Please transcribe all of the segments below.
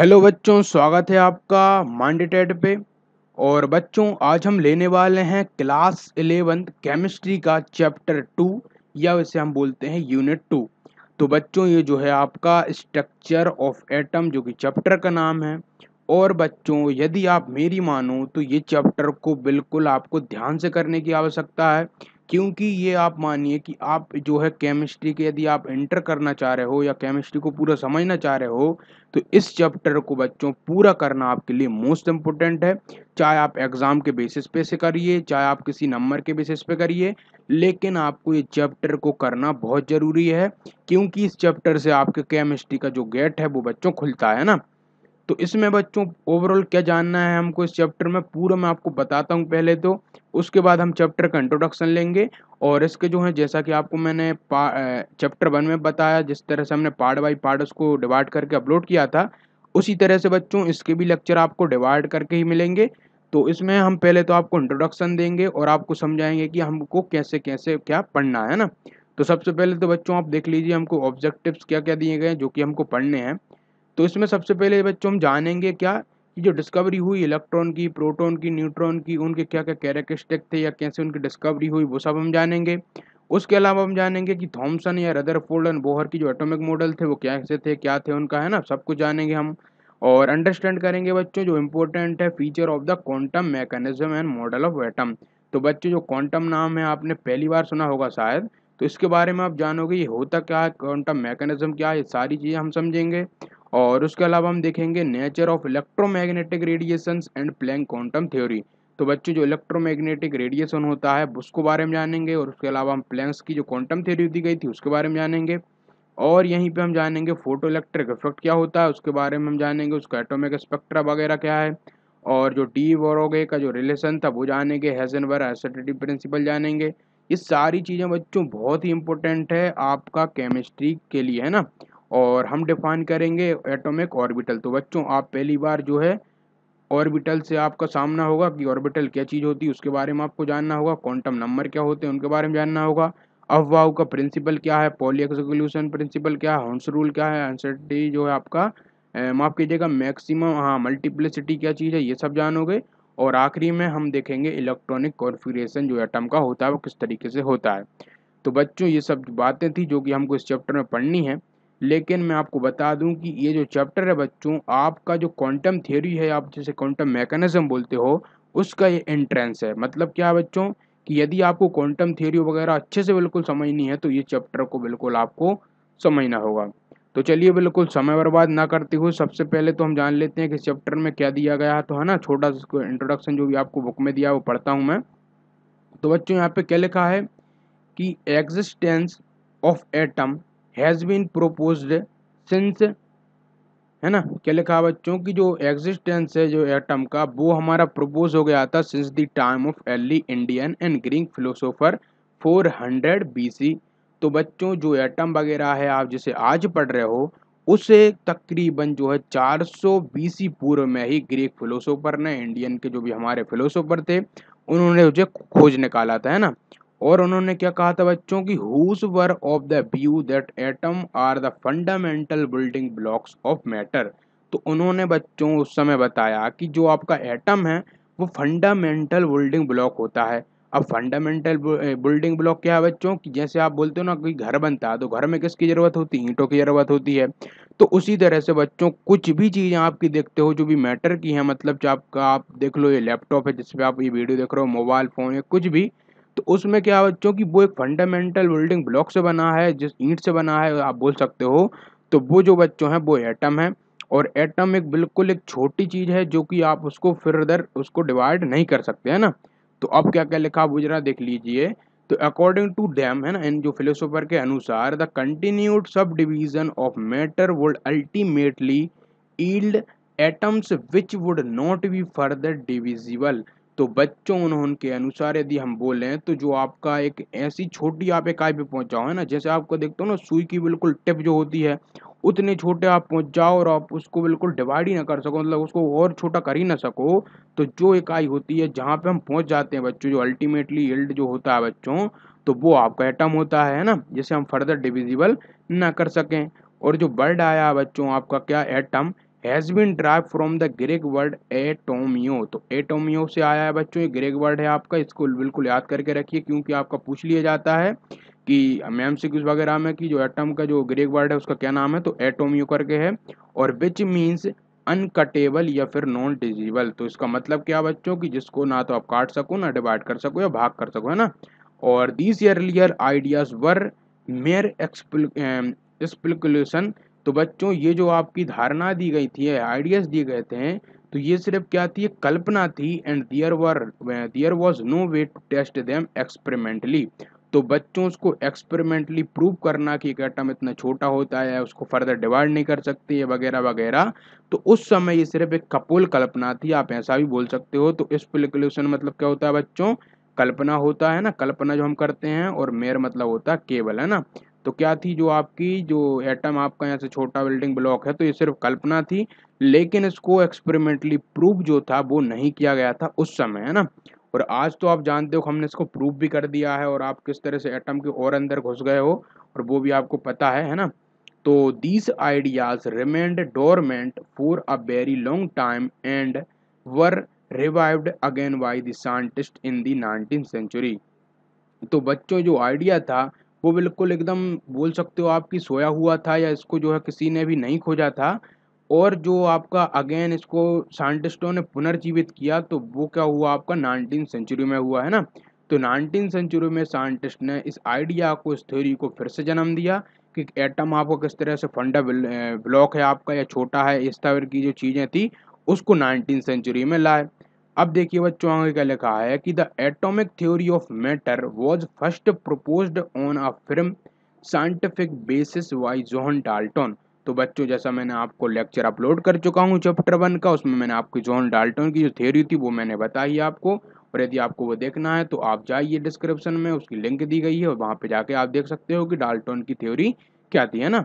hello बच्चों स्वागत है आपका मांडे टेड पे और बच्चों आज हम लेने वाले हैं क्लास इलेवेंथ केमिस्ट्री का चैप्टर टू या वैसे हम बोलते हैं यूनिट टू तो बच्चों ये जो है आपका स्ट्रक्चर ऑफ एटम जो कि चैप्टर का नाम है और बच्चों यदि आप मेरी मानो तो ये चैप्टर को बिल्कुल आपको ध्यान से करने की आवश्यकता है क्योंकि ये आप मानिए कि आप जो है केमिस्ट्री के यदि आप इंटर करना चाह रहे हो या केमिस्ट्री को पूरा समझना चाह रहे हो तो इस चैप्टर को बच्चों पूरा करना आपके लिए मोस्ट इम्पोर्टेंट है चाहे आप एग्ज़ाम के बेसिस पे से करिए चाहे आप किसी नंबर के बेसिस पे करिए लेकिन आपको ये चैप्टर को करना बहुत ज़रूरी है क्योंकि इस चैप्टर से आपके केमिस्ट्री का जो गेट है वो बच्चों खुलता है ना तो इसमें बच्चों ओवरऑल क्या जानना है हमको इस चैप्टर में पूरा मैं आपको बताता हूँ पहले तो उसके बाद हम चैप्टर का इंट्रोडक्शन लेंगे और इसके जो है जैसा कि आपको मैंने चैप्टर वन में बताया जिस तरह से हमने पार्ट बाई पार्ट उसको डिवाइड करके अपलोड किया था उसी तरह से बच्चों इसके भी लेक्चर आपको डिवाइड करके ही मिलेंगे तो इसमें हम पहले तो आपको इंट्रोडक्शन देंगे और आपको समझाएंगे कि हमको कैसे कैसे क्या पढ़ना है ना तो सबसे पहले तो बच्चों आप देख लीजिए हमको ऑब्जेक्टिव्स क्या क्या दिए गए हैं जो कि हमको पढ़ने हैं तो इसमें सबसे पहले बच्चों हम जानेंगे क्या जो डिस्कवरी हुई इलेक्ट्रॉन की प्रोटॉन की न्यूट्रॉन की उनके क्या क्या कैरेक्टरिस्टिक थे या कैसे उनकी डिस्कवरी हुई वो सब हम जानेंगे उसके अलावा हम जानेंगे कि थॉमसन या रदर एंड बोहर की जो एटॉमिक मॉडल थे वो कैसे थे क्या थे उनका है ना सब कुछ जानेंगे हम और अंडरस्टैंड करेंगे बच्चों जो इम्पोर्टेंट है feature of the quantum mechanism and model of atom तो बच्चों जो क्वांटम नाम है आपने पहली बार सुना होगा शायद तो इसके बारे में आप जानोगे ये होता क्या है क्वांटम मैकेनिज्म क्या है ये सारी चीज़ें हम समझेंगे और उसके अलावा हम देखेंगे nature of electromagnetic radiation and Planck quantum theory तो बच्चों जो इलेक्ट्रोमैग्नेटिक रेडिएशन होता है उसको बारे में जानेंगे और उसके अलावा हम प्लैंक्स की जो क्वांटम थ्योरी दी गई थी उसके बारे में जानेंगे और यहीं पे हम जानेंगे फोटो इलेक्ट्रिक इफेक्ट क्या होता है उसके बारे में हम जानेंगे उसका एटोमिक स्पेक्ट्रा वगैरह क्या है और जो डी वोरोगे का जो रिलेशन था वो जानेंगे हेजन एसिडिटी प्रिंसिपल जानेंगे ये सारी चीज़ें बच्चों बहुत ही इंपॉर्टेंट है आपका केमिस्ट्री के लिए है ना और हम डिफाइन करेंगे एटॉमिक ऑर्बिटल तो बच्चों आप पहली बार जो है ऑर्बिटल से आपका सामना होगा कि ऑर्बिटल क्या चीज़ होती है उसके बारे में आपको जानना होगा क्वांटम नंबर क्या होते हैं उनके बारे में जानना होगा अफवाह का प्रिंसिपल क्या है पॉलीएक्सोल्यूशन प्रिंसिपल क्या है हंस रूल क्या है अनसर्टी जो है आपका माफ़ कीजिएगा मैक्सिमम हाँ मल्टीप्लिसिटी क्या चीज़ है ये सब जानोगे और आखिरी में हम देखेंगे इलेक्ट्रॉनिक कॉन्फिग्रेशन जो एटम का होता है वो किस तरीके से होता है तो बच्चों ये सब बातें थी जो कि हमको इस चैप्टर में पढ़नी है लेकिन मैं आपको बता दूं कि ये जो चैप्टर है बच्चों आपका जो क्वांटम थ्योरी है आप जैसे क्वांटम मैकेनिज्म बोलते हो उसका ये एंट्रेंस है मतलब क्या है बच्चों कि यदि आपको क्वांटम थ्योरी वगैरह अच्छे से बिल्कुल समझनी है तो ये चैप्टर को बिल्कुल आपको समझना होगा तो चलिए बिल्कुल समय बर्बाद ना करते हुए सबसे पहले तो हम जान लेते हैं कि चैप्टर में क्या दिया गया है तो है ना छोटा सा इंट्रोडक्शन जो भी आपको बुक में दिया वो पढ़ता हूँ मैं तो बच्चों यहाँ पे क्या लिखा है कि existence of atom has been proposed since है ना क्या लिखा बच्चों की जो एग्जिस्टेंस है जो एटम का वो हमारा प्रपोज हो गया था since the time of early Indian and Greek philosopher 400 hundred तो बच्चों जो एटम वगैरह है आप जिसे आज पढ़ रहे हो उसे तकरीबन जो है 400 बीसी पूर्व में ही ग्रीक फिलोसोफर ने इंडियन के जो भी हमारे फिलोसोफर थे उन्होंने उसे खोज निकाला था है ना और उन्होंने क्या कहा था बच्चों की whose were of the view that atom are the fundamental building blocks of matter तो उन्होंने बच्चों उस समय बताया कि जो आपका एटम है वो फंडामेंटल बिल्डिंग ब्लॉक होता है अब फंडामेंटल बिल्डिंग ब्लॉक क्या है बच्चों कि जैसे आप बोलते हो ना कोई घर बनता है तो घर में किसकी ज़रूरत होती है ईंटों की ज़रूरत होती है तो उसी तरह से बच्चों कुछ भी चीज़ें आपकी देखते हो जो भी मैटर की है मतलब जो आपका आप देख लो ये लैपटॉप है जिस पर आप ये वीडियो देख रहे हो मोबाइल फ़ोन या कुछ भी तो उसमें क्या क्योंकि वो एक फंडामेंटल बिल्डिंग ब्लॉक से बना है जिस ईंट से बना है आप बोल सकते हो तो वो जो बच्चों हैं वो एटम है और एटम एक बिल्कुल एक छोटी चीज़ है जो कि आप उसको फर्दर उसको डिवाइड नहीं कर सकते है ना तो अब क्या क्या लिखा वो जरा देख लीजिए तो अकॉर्डिंग टू डैम है ना इन जो फिलोसोफर के अनुसार the continued subdivision of matter would ultimately yield atoms which would not be further divisible तो बच्चों के अनुसार यदि हम बोलें तो जो आपका एक ऐसी छोटी आप इकाई पे जाओ है ना जैसे आपको देखते हो ना सुई की बिल्कुल टिप जो होती है उतने छोटे आप पहुंच जाओ और आप उसको बिल्कुल डिवाइड ही ना कर सको मतलब उसको और छोटा कर ही ना सको तो जो इकाई होती है जहाँ पे हम पहुंच जाते हैं बच्चों जो अल्टीमेटली यील्ड जो होता है बच्चों तो वो आपका एटम होता है ना जिसे हम फर्दर डिविजिबल ना कर सकें और जो बर्ड आया बच्चों आपका क्या atom has been derived from the Greek word atomio तो एटोमियो से आया है बच्चों ये ग्रेक वर्ड है आपका इसको बिल्कुल याद करके रखिए क्योंकि आपका पूछ लिया जाता है कि मैम से कुछ वगैरह में कि जो एटम का जो ग्रेक वर्ड है उसका क्या नाम है तो एटोमियो करके है और विच मीन्स अनकटेबल या फिर नॉन डिजिबल तो इसका मतलब क्या बच्चों की जिसको ना तो आप काट सको ना डिवाइड कर सको या भाग कर सको है ना और these earlier ideas were mere explanation तो बच्चों ये जो आपकी धारणा दी गई थी आइडियाज दिए गए थे तो ये सिर्फ क्या थी कल्पना थी and there were there was no way to test them experimentally तो बच्चों उसको एक्सपेरिमेंटली प्रूव करना कि एक एटम इतना छोटा होता है उसको फर्दर डिवाइड नहीं कर सकते वगैरह वगैरह तो उस समय ये सिर्फ एक कपोल कल्पना थी आप ऐसा भी बोल सकते हो तो इस स्पेकुलेशन मतलब क्या होता है बच्चों कल्पना होता है ना कल्पना जो हम करते हैं और मेयर मतलब होता है केवल है ना तो क्या थी जो आपकी जो एटम आपका यहाँ से छोटा बिल्डिंग ब्लॉक है तो ये सिर्फ कल्पना थी लेकिन इसको एक्सपेरिमेंटली प्रूव जो था वो नहीं किया गया था उस समय है ना और आज तो आप जानते हो हमने इसको प्रूव भी कर दिया है और आप किस तरह से एटम के और अंदर घुस गए हो और वो भी आपको पता है है ना तो these ideas remained dormant for a very long time and were revived again by the scientist in the nineteen century तो बच्चों जो आइडिया था वो बिल्कुल एकदम बोल सकते हो आप कि सोया हुआ था या इसको जो है किसी ने भी नहीं खोजा था और जो आपका अगेन इसको साइंटिस्टों ने पुनर्जीवित किया तो वो क्या हुआ आपका नाइनटीन सेंचुरी में हुआ है ना तो नाइनटीन सेंचुरी में साइंटिस्ट ने इस आइडिया को इस थ्योरी को फिर से जन्म दिया कि एटम आपको किस तरह से फंडा ब्लॉक है आपका या छोटा है इस तरह की जो चीज़ें थी उसको नाइनटीन सेंचुरी में लाए अब देखिए बच्चों आगे क्या लिखा है कि the atomic theory of matter was first proposed on a firm scientific basis by John Dalton तो बच्चों जैसा मैंने आपको लेक्चर अपलोड कर चुका हूँ चैप्टर वन का उसमें मैंने आपको जोहन डाल्टन की जो थ्योरी थी वो मैंने बताई आपको और यदि आपको वो देखना है तो आप जाइए डिस्क्रिप्शन में उसकी लिंक दी गई है और वहाँ पे जाके आप देख सकते हो कि डाल्टन की थ्योरी क्या थी है ना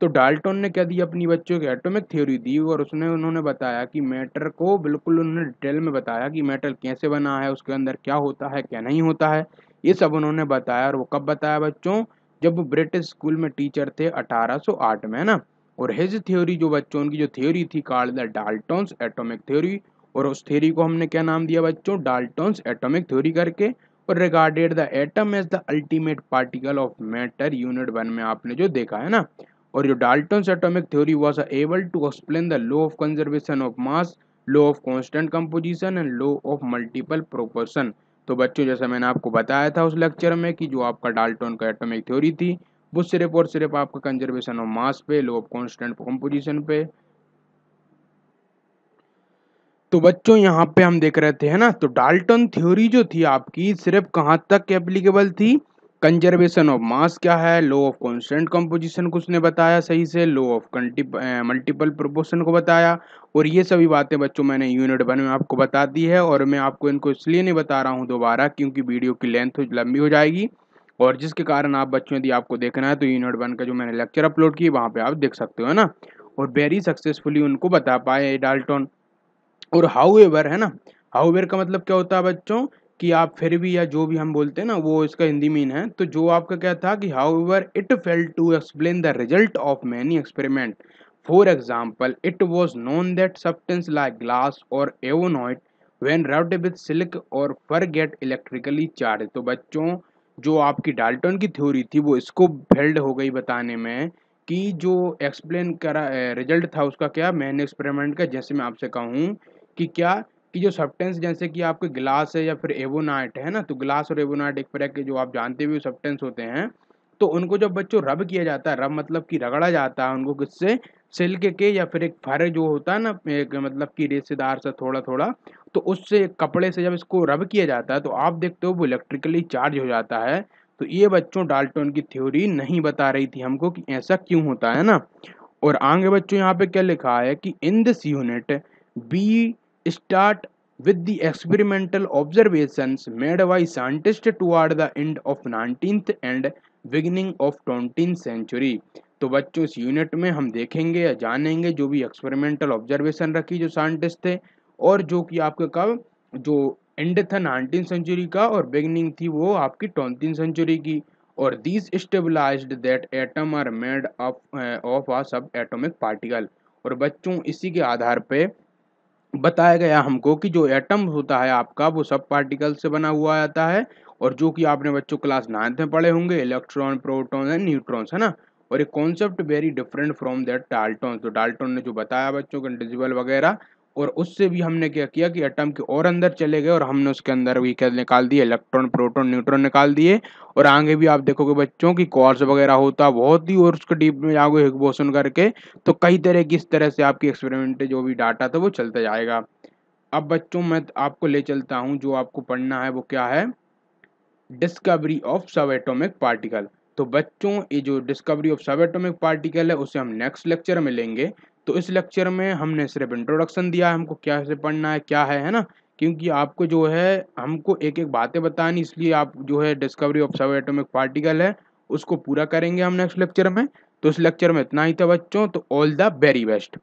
तो डाल्टन ने क्या दिया अपनी बच्चों की एटॉमिक थ्योरी दी और उसने उन्होंने बताया कि मैटर को बिल्कुल उन्होंने डिटेल में बताया कि मैटर कैसे बना है उसके अंदर क्या होता है क्या नहीं होता है ये सब उन्होंने बताया और वो कब बताया बच्चों जब ब्रिटिश स्कूल में टीचर थे 1808 में ना और हिज थ्योरी जो बच्चों उनकी जो थ्योरी थी called the Dalton's atomic theory और उस थ्योरी को हमने क्या नाम दिया बच्चों डाल्टोन्स एटोमिक थ्योरी करके और regarded the atom as the ultimate particle of matter unit one में आपने जो देखा है ना और जो Dalton's atomic theory was able to explain the law of conservation of mass law of constant composition and law of multiple proportion तो बच्चों जैसा मैंने आपको बताया था उस लेक्चर में कि जो आपका डाल्टन का एटॉमिक थ्योरी थी वो सिर्फ और सिर्फ आपका कंजर्वेशन ऑफ मास पे लॉ ऑफ कांस्टेंट कंपोजिशन पे तो बच्चों यहाँ पे हम देख रहे थे है ना तो डाल्टन थ्योरी जो थी आपकी सिर्फ कहाँ तक एप्लीकेबल थी कंजर्वेशन ऑफ मास क्या है लो ऑफ कॉन्स्टेंट कंपोजिशन कुछ ने बताया सही से लो ऑफ मल्टीपल प्रोपोर्शन को बताया और ये सभी बातें बच्चों मैंने यूनिट वन में आपको बता दी है और मैं आपको इनको इसलिए नहीं बता रहा हूँ दोबारा क्योंकि वीडियो की लेंथ लंबी हो जाएगी और जिसके कारण आप बच्चों यदि आपको देखना है तो यूनिट वन का जो मैंने लेक्चर अपलोड किया वहाँ पर आप देख सकते हो ना और वेरी सक्सेसफुली उनको बता पाए डाल्टन और हाउ है ना हाउ का मतलब क्या होता है बच्चों कि आप फिर भी या जो भी हम बोलते हैं ना वो इसका हिंदी मीन है तो जो आपका क्या था कि however it fail to explain the result of many experiment for example it was known that substance like glass और ebonite when rubbed with silk और फर गेट इलेक्ट्रिकली चार्ज तो बच्चों जो आपकी डाल्टन की थ्योरी थी वो इसको फेल्ड हो गई बताने में कि जो एक्सप्लेन करा रिजल्ट था उसका क्या मैंने एक्सपेरिमेंट का जैसे मैं आपसे कहूँ कि क्या कि जो सब्सटेंस जैसे कि आपके ग्लास है या फिर एवोनाइट है ना तो ग्लास और एवोनाइट एक तरह के जो आप जानते हुए सब्सटेंस होते हैं तो उनको जब बच्चों रब किया जाता है रब मतलब कि रगड़ा जाता है उनको किससे सिल्क के या फिर एक फर जो होता है ना एक मतलब कि रेसेदार सा थोड़ा थोड़ा तो उससे कपड़े से जब इसको रब किया जाता है तो आप देखते हो वो इलेक्ट्रिकली चार्ज हो जाता है तो ये बच्चों डाल्टन की थ्योरी नहीं बता रही थी हमको कि ऐसा क्यों होता है ना और आगे बच्चों यहाँ पे क्या लिखा है कि in this unit be start with the experimental observations made by scientists toward the end of 19th and beginning of 20th century तो बच्चों इस यूनिट में हम देखेंगे या जानेंगे जो भी एक्सपेरिमेंटल ऑब्जर्वेशन रखी जो साइंटिस्ट थे और जो कि आपके कब जो एंड था नाइनटीन सेंचुरी का और बिगनिंग थी वो आपकी ट्वेंटीन सेंचुरी की और this established that atom are made of of uh subatomic particle और बच्चों इसी के आधार पे बताया गया हमको कि जो एटम होता है आपका वो सब पार्टिकल से बना हुआ आता है और जो कि आपने बच्चों क्लास नाइन्थ में पढ़े होंगे इलेक्ट्रॉन प्रोटॉन एंड न्यूट्रॉन्स है ना और ये concept very different from that Dalton तो डाल्टॉन ने जो बताया बच्चों को इंडिजिबल वगैरह और उससे भी हमने क्या किया कि एटम के और अंदर चले गए और हमने उसके अंदर भी क्या निकाल दिए इलेक्ट्रॉन प्रोटॉन न्यूट्रॉन निकाल दिए और आगे भी आप देखोगे बच्चों की कॉर्स वगैरह होता बहुत ही और उसके डीप में जाओगे हिगबोसन करके तो कई तरह की इस तरह से आपकी एक्सपेरिमेंट जो भी डाटा था वो चलता जाएगा अब बच्चों मैं आपको ले चलता हूँ जो आपको पढ़ना है वो क्या है discovery of subatomic particle तो बच्चों ये जो discovery of subatomic particle है उसे हम नेक्स्ट लेक्चर में लेंगे तो इस लेक्चर में हमने सिर्फ इंट्रोडक्शन दिया है हमको क्या से पढ़ना है क्या है है ना क्योंकि आपको जो है हमको एक एक बातें बतानी इसलिए आप जो है discovery of subatomic particle है उसको पूरा करेंगे हम नेक्स्ट लेक्चर में तो इस लेक्चर में इतना ही था बच्चों तो ऑल द वेरी बेस्ट